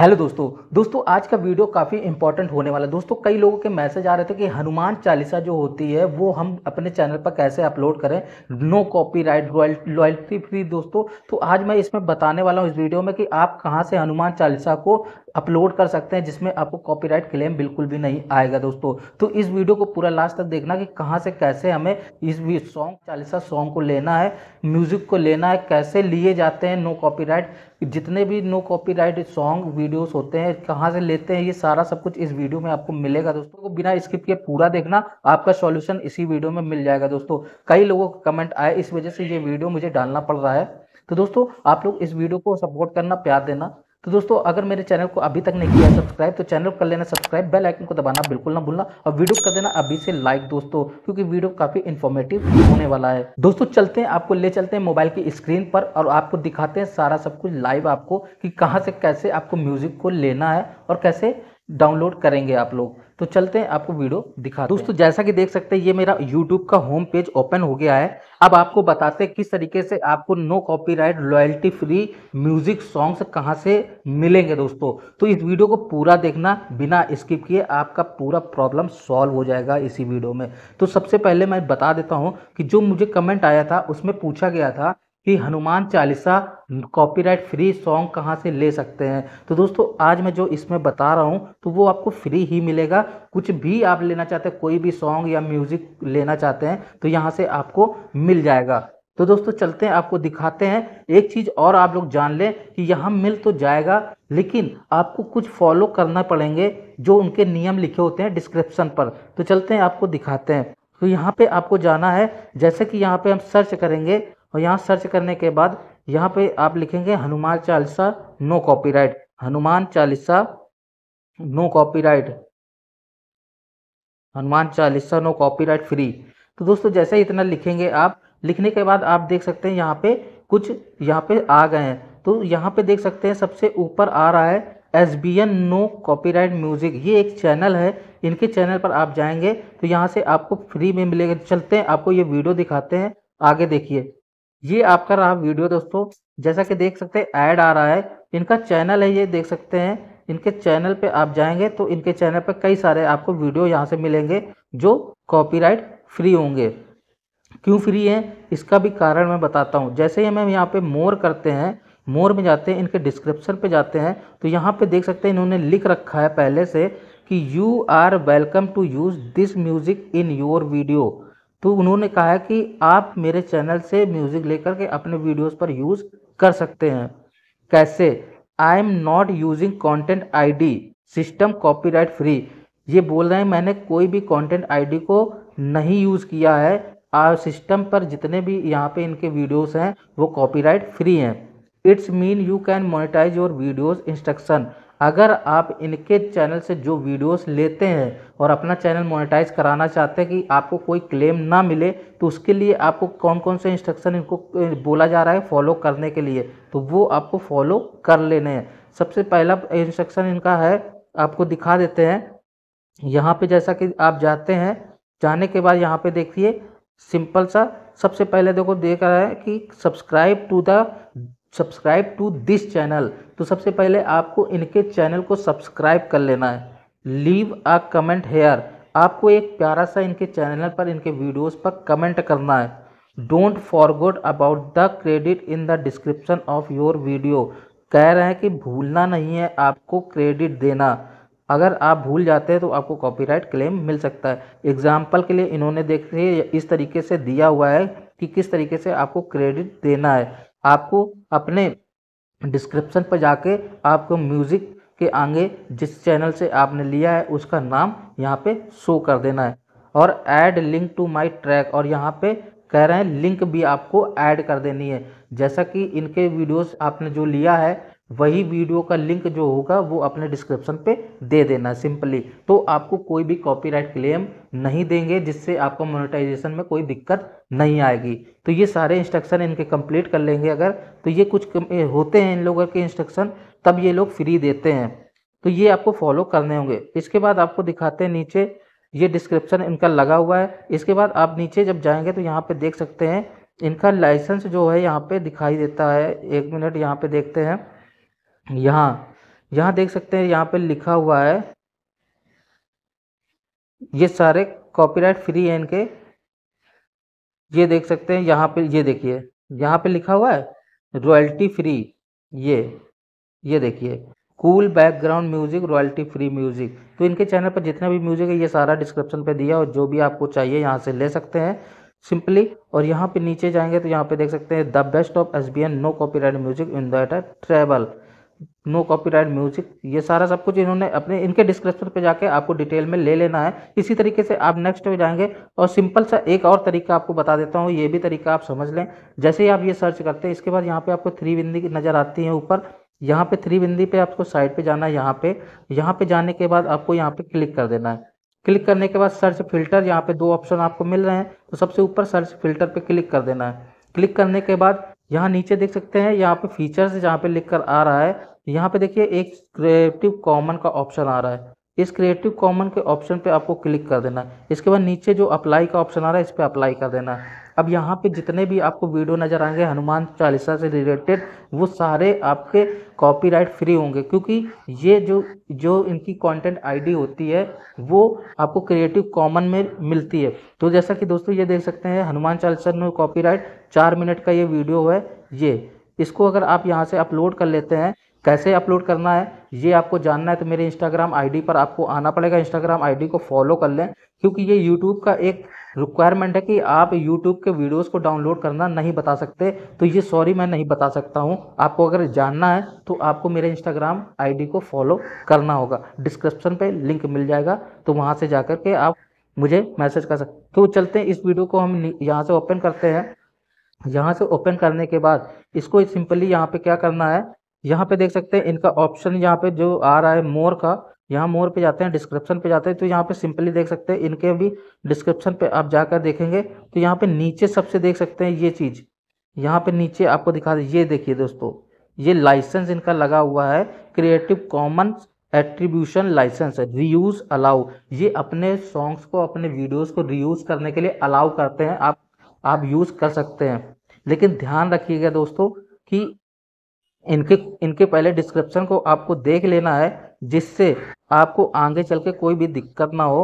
hello दोस्तों दोस्तों आज का वीडियो काफ़ी इंपॉर्टेंट होने वाला है दोस्तों कई लोगों के मैसेज आ रहे थे कि हनुमान चालीसा जो होती है वो हम अपने चैनल पर कैसे अपलोड करें नो कॉपीराइट लॉयल्टी फ्री दोस्तों तो आज मैं इसमें बताने वाला हूँ इस वीडियो में कि आप कहाँ से हनुमान चालीसा को अपलोड कर सकते हैं जिसमें आपको कॉपीराइट क्लेम बिल्कुल भी नहीं आएगा दोस्तों तो इस वीडियो को पूरा लास्ट तक देखना कि कहाँ से कैसे हमें इस सॉन्ग चालीसा सॉन्ग को लेना है म्यूज़िक को लेना है कैसे लिए जाते हैं नो कॉपीराइट जितने भी नो कॉपीराइट सॉन्ग वीडियोस होते हैं कहाँ से लेते हैं ये सारा सब कुछ इस वीडियो में आपको मिलेगा दोस्तों को तो बिना स्किप किए पूरा देखना आपका सॉल्यूशन इसी वीडियो में मिल जाएगा दोस्तों कई लोगों का कमेंट आए इस वजह से ये वीडियो मुझे डालना पड़ रहा है तो दोस्तों आप लोग इस वीडियो को सपोर्ट करना प्यार देना तो दोस्तों अगर मेरे चैनल को अभी तक नहीं किया सब्सक्राइब तो चैनल कर लेना सब्सक्राइब बेल आइकन को दबाना बिल्कुल ना भूलना और वीडियो कर देना अभी से लाइक दोस्तों क्योंकि वीडियो काफी इन्फॉर्मेटिव होने वाला है दोस्तों चलते हैं आपको ले चलते हैं मोबाइल की स्क्रीन पर और आपको दिखाते हैं सारा सब कुछ लाइव आपको कि कहाँ से कैसे आपको म्यूजिक को लेना है और कैसे डाउनलोड करेंगे आप लोग तो चलते हैं आपको वीडियो दिखा दोस्तों जैसा कि देख सकते हैं ये मेरा यूट्यूब का होम पेज ओपन हो गया है अब आपको बताते हैं किस तरीके से आपको no copyright royalty free music songs कहाँ से मिलेंगे दोस्तों तो इस वीडियो को पूरा देखना बिना स्किप किए आपका पूरा प्रॉब्लम सॉल्व हो जाएगा इसी वीडियो में तो सबसे पहले मैं बता देता हूँ कि जो मुझे कमेंट आया था उसमें पूछा गया था कि Hanuman Chalisa copyright free song कहाँ से ले सकते हैं तो दोस्तों आज मैं जो इसमें बता रहा हूँ तो वो आपको फ्री ही मिलेगा कुछ भी आप लेना चाहते हैं कोई भी सॉन्ग या म्यूज़िक लेना चाहते हैं तो यहाँ से आपको मिल जाएगा तो दोस्तों चलते हैं आपको दिखाते हैं एक चीज़ और आप लोग जान लें कि यहाँ मिल तो जाएगा लेकिन आपको कुछ फॉलो करना पड़ेंगे जो उनके नियम लिखे होते हैं डिस्क्रिप्शन पर तो चलते हैं आपको दिखाते हैं तो यहाँ पे आपको जाना है जैसे कि यहाँ पे हम सर्च करेंगे और यहाँ सर्च करने के बाद यहाँ पे आप लिखेंगे Hanuman Chalisa no copyright Hanuman Chalisa no copyright Hanuman Chalisa no copyright free तो दोस्तों जैसे ही इतना लिखेंगे आप लिखने के बाद आप देख सकते हैं यहाँ पे कुछ यहाँ पे आ गए हैं तो यहाँ पे देख सकते हैं सबसे ऊपर आ रहा है S B N no right music ये एक चैनल है इनके चैनल पर आप जाएंगे तो यहाँ से आपको फ्री में मिलेगा चलते हैं आपको ये वीडियो दिखाते हैं आगे देखिए ये आपका रहा वीडियो दोस्तों जैसा कि देख सकते हैं ऐड आ रहा है इनका चैनल है ये देख सकते हैं इनके चैनल पे आप जाएंगे तो इनके चैनल पे कई सारे आपको वीडियो यहाँ से मिलेंगे जो कॉपीराइट फ्री होंगे क्यों फ्री है इसका भी कारण मैं बताता हूँ जैसे ही हम यहाँ पे मोर करते हैं मोर में जाते हैं इनके डिस्क्रिप्शन पे जाते हैं तो यहाँ पे देख सकते हैं इन्होंने लिख रखा है पहले से कि you are welcome to use this music in your video तो उन्होंने कहा है कि आप मेरे चैनल से म्यूज़िक लेकर के अपने वीडियोस पर यूज़ कर सकते हैं कैसे I am not using content D system copy free ये बोल रहे हैं मैंने कोई भी कॉन्टेंट आई को नहीं यूज़ किया है और सिस्टम पर जितने भी यहाँ पे इनके वीडियोस हैं वो कॉपीराइट फ्री हैं it's mean you can monetise your videos instruction अगर आप इनके चैनल से जो वीडियोस लेते हैं और अपना चैनल मोनेटाइज कराना चाहते हैं कि आपको कोई क्लेम ना मिले तो उसके लिए आपको कौन कौन से इंस्ट्रक्शन इनको बोला जा रहा है फॉलो करने के लिए तो वो आपको फॉलो कर लेने हैं सबसे पहला इंस्ट्रक्शन इनका है आपको दिखा देते हैं यहाँ पर जैसा कि आप जाते हैं जाने के बाद यहाँ पर देखिए सिंपल सा सबसे पहले देखो देख रहा है कि subscribe to the subscribe to this channel तो सबसे पहले आपको इनके चैनल को सब्सक्राइब कर लेना है लीव अ कमेंट हेयर आपको एक प्यारा सा इनके चैनल पर इनके वीडियोस पर कमेंट करना है don't forgot about the credit in the description of your video कह रहे हैं कि भूलना नहीं है आपको क्रेडिट देना अगर आप भूल जाते हैं तो आपको कॉपीराइट क्लेम मिल सकता है एग्जाम्पल के लिए इन्होंने देखिए इस तरीके से दिया हुआ है कि किस तरीके से आपको क्रेडिट देना है आपको अपने डिस्क्रिप्शन पर जाके आपको म्यूज़िक के आगे जिस चैनल से आपने लिया है उसका नाम यहाँ पे शो कर देना है और add link to my track और यहाँ पे कह रहे हैं लिंक भी आपको ऐड कर देनी है जैसा कि इनके वीडियोस आपने जो लिया है वही वीडियो का लिंक जो होगा वो अपने डिस्क्रिप्शन पे दे देना सिंपली तो आपको कोई भी कॉपीराइट क्लेम नहीं देंगे जिससे आपको मोनेटाइजेशन में कोई दिक्कत नहीं आएगी तो ये सारे इंस्ट्रक्शन इनके कंप्लीट कर लेंगे अगर तो ये कुछ होते हैं इन लोगों के इंस्ट्रक्शन तब ये लोग फ्री देते हैं तो ये आपको फॉलो करने होंगे इसके बाद आपको दिखाते हैं नीचे ये डिस्क्रिप्शन इनका लगा हुआ है इसके बाद आप नीचे जब जाएंगे तो यहाँ पर देख सकते हैं इनका लाइसेंस जो है यहाँ पर दिखाई देता है एक मिनट यहाँ पर देखते हैं यहाँ यहाँ देख सकते हैं यहाँ पे लिखा हुआ है ये सारे कॉपीराइट फ्री है इनके ये देख सकते हैं यहाँ पे ये देखिए यहाँ पे लिखा हुआ है रॉयल्टी फ्री ये ये देखिए cool background music royalty free music तो इनके चैनल पर जितना भी म्यूजिक है ये सारा डिस्क्रिप्शन पे दिया और जो भी आपको चाहिए यहाँ से ले सकते हैं सिंपली और यहाँ पे नीचे जाएंगे तो यहाँ पे देख सकते हैं the best of S B N no copyright music in that travel no copyright music ये सारा सब कुछ इन्होंने अपने इनके डिस्क्रिप्शन पे जाके आपको डिटेल में ले लेना है इसी तरीके से आप नेक्स्ट में जाएंगे और सिंपल सा एक और तरीका आपको बता देता हूँ ये भी तरीका आप समझ लें जैसे ही आप ये सर्च करते हैं इसके बाद यहाँ पे आपको थ्री बिंदी नज़र आती है ऊपर यहाँ पे थ्री बिंदी पे आपको साइड पर जाना है यहाँ पे यहाँ पे जाने के बाद आपको यहाँ पे क्लिक कर देना है क्लिक करने के बाद सर्च फिल्टर यहाँ पे दो ऑप्शन आपको मिल रहे हैं तो सबसे ऊपर सर्च फिल्टर पर क्लिक कर देना है क्लिक करने के बाद यहाँ नीचे देख सकते हैं यहाँ पे फीचर्स जहाँ पे लिख कर आ रहा है यहाँ पे देखिए एक क्रिएटिव कॉमन का ऑप्शन आ रहा है इस क्रिएटिव कॉमन के ऑप्शन पे आपको क्लिक कर देना है इसके बाद नीचे जो अप्लाई का ऑप्शन आ रहा है इस पर अप्लाई कर देना है अब यहाँ पे जितने भी आपको वीडियो नज़र आएंगे हनुमान चालीसा से रिलेटेड वो सारे आपके कॉपीराइट फ्री होंगे क्योंकि ये जो जो इनकी कंटेंट आईडी होती है वो आपको क्रिएटिव कॉमन में मिलती है तो जैसा कि दोस्तों ये देख सकते हैं हनुमान चालीसा में कॉपी चार मिनट का ये वीडियो है ये इसको अगर आप यहाँ से अपलोड कर लेते हैं कैसे अपलोड करना है ये आपको जानना है तो मेरे इंस्टाग्राम आईडी पर आपको आना पड़ेगा इंस्टाग्राम आईडी को फॉलो कर लें क्योंकि ये यूट्यूब का एक रिक्वायरमेंट है कि आप यूट्यूब के वीडियोस को डाउनलोड करना नहीं बता सकते तो ये सॉरी मैं नहीं बता सकता हूँ आपको अगर जानना है तो आपको मेरे इंस्टाग्राम आई को फॉलो करना होगा डिस्क्रिप्शन पर लिंक मिल जाएगा तो वहाँ से जा के आप मुझे मैसेज कर सकते तो चलते हैं इस वीडियो को हम यहाँ से ओपन करते हैं यहाँ से ओपन करने के बाद इसको सिंपली यहाँ पर क्या करना है यहाँ पे देख सकते हैं इनका ऑप्शन यहाँ पे जो आ रहा है मोर का यहाँ मोर पे जाते हैं डिस्क्रिप्शन पे जाते हैं तो यहाँ पे सिंपली देख सकते हैं इनके भी डिस्क्रिप्शन पे आप जाकर देखेंगे तो यहाँ पे नीचे सबसे देख सकते हैं ये चीज़ यहाँ पे नीचे आपको दिखा दे ये देखिए दोस्तों ये लाइसेंस इनका लगा हुआ है क्रिएटिव कॉमन्स एट्रीब्यूशन लाइसेंस है रीयूज अलाउ ये अपने सॉन्ग्स को अपने वीडियोज को रीयूज करने के लिए अलाउ करते हैं आप आप यूज़ कर सकते हैं लेकिन ध्यान रखिएगा दोस्तों कि इनके इनके पहले डिस्क्रिप्शन को आपको देख लेना है जिससे आपको आगे चल के कोई भी दिक्कत ना हो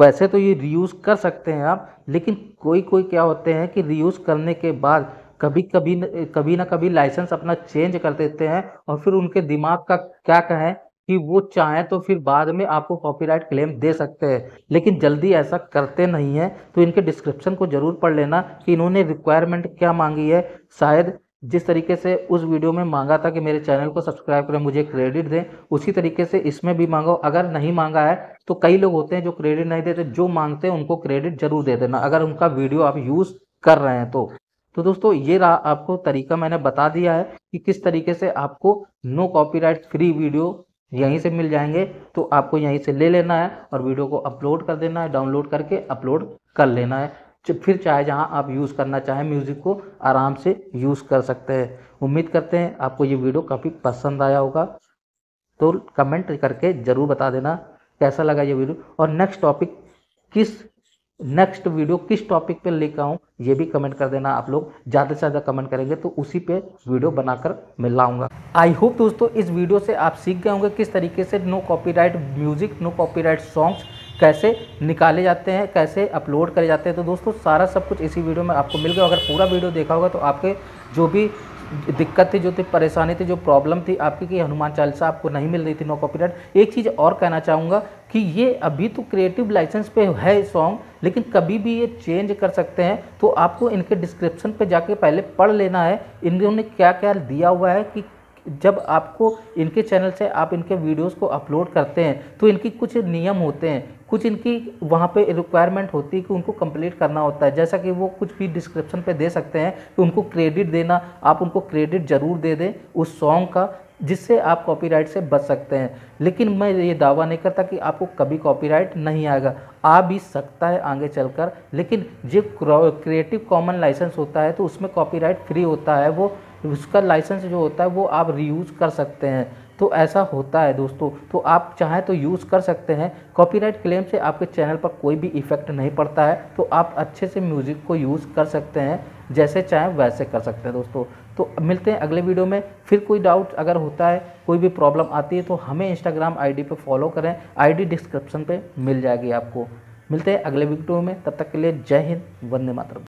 वैसे तो ये रीयूज़ कर सकते हैं आप लेकिन कोई कोई क्या होते हैं कि रीयूज़ करने के बाद कभी कभी कभी ना कभी लाइसेंस अपना चेंज कर देते हैं और फिर उनके दिमाग का क्या कहें कि वो चाहें तो फिर बाद में आपको कॉपीराइट क्लेम दे सकते हैं लेकिन जल्दी ऐसा करते नहीं हैं तो इनके डिस्क्रिप्शन को ज़रूर पढ़ लेना कि इन्होंने रिक्वायरमेंट क्या मांगी है शायद जिस तरीके से उस वीडियो में मांगा था कि मेरे चैनल को सब्सक्राइब करें मुझे क्रेडिट दें उसी तरीके से इसमें भी मांगो अगर नहीं मांगा है तो कई लोग होते हैं जो क्रेडिट नहीं देते जो मांगते हैं उनको क्रेडिट जरूर दे देना अगर उनका वीडियो आप यूज़ कर रहे हैं तो तो दोस्तों ये रहा आपको तरीका मैंने बता दिया है कि किस तरीके से आपको नो कॉपीराइट फ्री वीडियो यहीं से मिल जाएंगे तो आपको यहीं से ले लेना है और वीडियो को अपलोड कर देना है डाउनलोड करके अपलोड कर लेना है फिर चाहे जहाँ आप यूज़ करना चाहें म्यूज़िक को आराम से यूज़ कर सकते हैं उम्मीद करते हैं आपको ये वीडियो काफ़ी पसंद आया होगा तो कमेंट करके ज़रूर बता देना कैसा लगा ये वीडियो और नेक्स्ट टॉपिक किस नेक्स्ट वीडियो किस टॉपिक पे लेकर आऊँ ये भी कमेंट कर देना आप लोग ज़्यादा से ज़्यादा कमेंट करेंगे तो उसी पे वीडियो बनाकर मैं लाऊँगा आई होप दोस्तों इस वीडियो से आप सीख गए होंगे किस तरीके से no copyright music no copyright songs कैसे निकाले जाते हैं कैसे अपलोड करे जाते हैं तो दोस्तों सारा सब कुछ इसी वीडियो में आपको मिल गया अगर पूरा वीडियो देखा होगा तो आपके जो भी दिक्कत थी जो थी परेशानी थी जो प्रॉब्लम थी आपकी कि हनुमान चालीसा आपको नहीं मिल रही थी नो कॉपीराइट एक चीज़ और कहना चाहूँगा कि ये अभी तो क्रिएटिव लाइसेंस पे है सॉन्ग लेकिन कभी भी ये चेंज कर सकते हैं तो आपको इनके डिस्क्रिप्शन पे जाके पहले पढ़ लेना है इन्होंने क्या क्या दिया हुआ है कि जब आपको इनके चैनल से आप इनके वीडियोस को अपलोड करते हैं तो इनकी कुछ नियम होते हैं कुछ इनकी वहाँ पे रिक्वायरमेंट होती है कि उनको कंप्लीट करना होता है जैसा कि वो कुछ भी डिस्क्रिप्शन पे दे सकते हैं कि उनको क्रेडिट देना आप उनको क्रेडिट ज़रूर दे दें उस सॉन्ग का जिससे आप कॉपीराइट से बच सकते हैं लेकिन मैं ये दावा नहीं करता कि आपको कभी कॉपीराइट नहीं आएगा आ भी सकता है आगे चलकर लेकिन जो क्रिएटिव कॉमन लाइसेंस होता है तो उसमें कॉपीराइट फ्री होता है वो उसका लाइसेंस जो होता है वो आप रीयूज़ कर सकते हैं तो ऐसा होता है दोस्तों तो आप चाहें तो यूज़ कर सकते हैं कॉपीराइट क्लेम से आपके चैनल पर कोई भी इफ़ेक्ट नहीं पड़ता है तो आप अच्छे से म्यूज़िक को यूज़ कर सकते हैं जैसे चाहें वैसे कर सकते हैं दोस्तों तो मिलते हैं अगले वीडियो में फिर कोई डाउट अगर होता है कोई भी प्रॉब्लम आती है तो हमें इंस्टाग्राम आई पर फॉलो करें आई डिस्क्रिप्शन पर मिल जाएगी आपको मिलते हैं अगले वीडियो में तब तक के लिए जय हिंद वंदे मातरम